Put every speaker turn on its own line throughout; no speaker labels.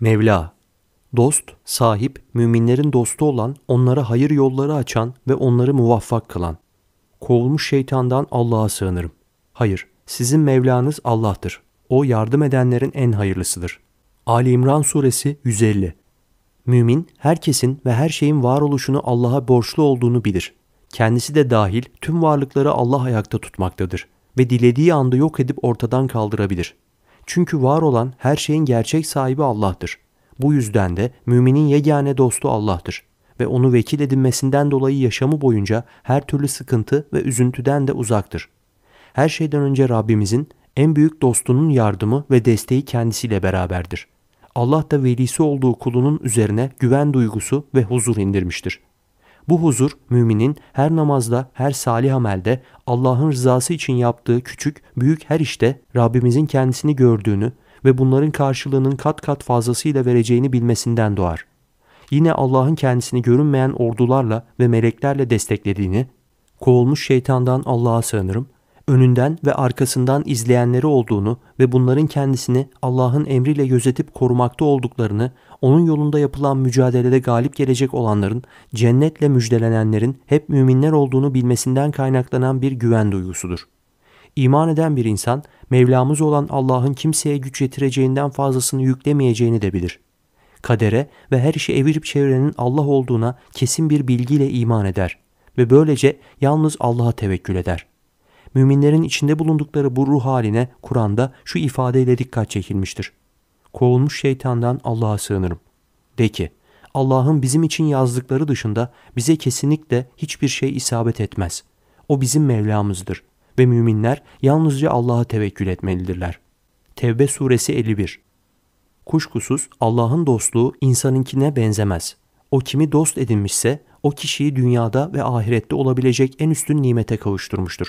Mevla, dost, sahip, müminlerin dostu olan, onlara hayır yolları açan ve onları muvaffak kılan. Kovulmuş şeytandan Allah'a sığınırım. Hayır, sizin Mevlanız Allah'tır. O yardım edenlerin en hayırlısıdır. Ali İmran Suresi 150 Mümin, herkesin ve her şeyin varoluşunu Allah'a borçlu olduğunu bilir. Kendisi de dahil tüm varlıkları Allah ayakta tutmaktadır ve dilediği anda yok edip ortadan kaldırabilir.'' Çünkü var olan her şeyin gerçek sahibi Allah'tır. Bu yüzden de müminin yegane dostu Allah'tır ve onu vekil edinmesinden dolayı yaşamı boyunca her türlü sıkıntı ve üzüntüden de uzaktır. Her şeyden önce Rabbimizin en büyük dostunun yardımı ve desteği kendisiyle beraberdir. Allah da velisi olduğu kulunun üzerine güven duygusu ve huzur indirmiştir. Bu huzur müminin her namazda, her salih amelde, Allah'ın rızası için yaptığı küçük, büyük her işte Rabbimizin kendisini gördüğünü ve bunların karşılığının kat kat fazlasıyla vereceğini bilmesinden doğar. Yine Allah'ın kendisini görünmeyen ordularla ve meleklerle desteklediğini, kovulmuş şeytandan Allah'a sığınırım, önünden ve arkasından izleyenleri olduğunu ve bunların kendisini Allah'ın emriyle gözetip korumakta olduklarını, onun yolunda yapılan mücadelede galip gelecek olanların, cennetle müjdelenenlerin hep müminler olduğunu bilmesinden kaynaklanan bir güven duygusudur. İman eden bir insan, Mevlamız olan Allah'ın kimseye güç yetireceğinden fazlasını yüklemeyeceğini de bilir. Kadere ve her işi evirip çevirenin Allah olduğuna kesin bir bilgiyle iman eder ve böylece yalnız Allah'a tevekkül eder.'' müminlerin içinde bulundukları bu ruh haline Kur'an'da şu ifadeyle dikkat çekilmiştir. Kovulmuş şeytandan Allah'a sığınırım. De ki, Allah'ın bizim için yazdıkları dışında bize kesinlikle hiçbir şey isabet etmez. O bizim Mevlamızdır ve müminler yalnızca Allah'a tevekkül etmelidirler. Tevbe suresi 51 Kuşkusuz Allah'ın dostluğu insanınkine benzemez. O kimi dost edinmişse o kişiyi dünyada ve ahirette olabilecek en üstün nimete kavuşturmuştur.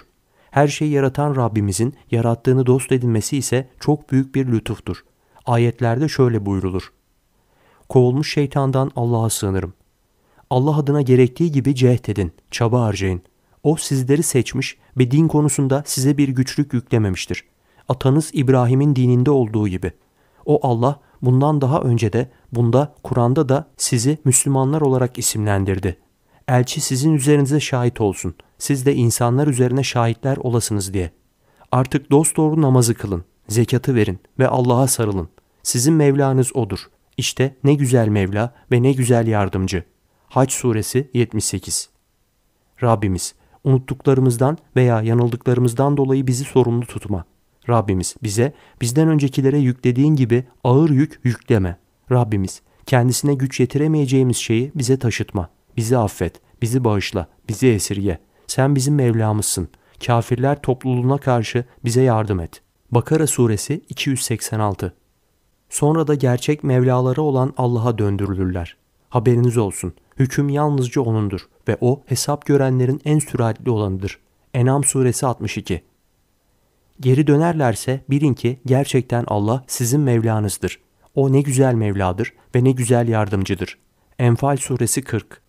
Her şeyi yaratan Rabbimizin yarattığını dost edinmesi ise çok büyük bir lütuftur. Ayetlerde şöyle buyrulur. Kovulmuş şeytandan Allah'a sığınırım. Allah adına gerektiği gibi cehd edin, çaba harcayın. O sizleri seçmiş ve din konusunda size bir güçlük yüklememiştir. Atanız İbrahim'in dininde olduğu gibi. O Allah bundan daha önce de bunda Kur'an'da da sizi Müslümanlar olarak isimlendirdi. Elçi sizin üzerinize şahit olsun.'' Siz de insanlar üzerine şahitler olasınız diye. Artık dost doğru namazı kılın, zekatı verin ve Allah'a sarılın. Sizin Mevlanız O'dur. İşte ne güzel Mevla ve ne güzel yardımcı. Haç suresi 78 Rabbimiz unuttuklarımızdan veya yanıldıklarımızdan dolayı bizi sorumlu tutma. Rabbimiz bize bizden öncekilere yüklediğin gibi ağır yük yükleme. Rabbimiz kendisine güç yetiremeyeceğimiz şeyi bize taşıtma. Bizi affet, bizi bağışla, bizi esirge. Sen bizim Mevlamızsın. Kafirler topluluğuna karşı bize yardım et. Bakara suresi 286 Sonra da gerçek Mevlaları olan Allah'a döndürülürler. Haberiniz olsun. Hüküm yalnızca O'nundur ve O hesap görenlerin en süratli olanıdır. Enam suresi 62 Geri dönerlerse bilin ki gerçekten Allah sizin Mevlanızdır. O ne güzel Mevladır ve ne güzel yardımcıdır. Enfal suresi 40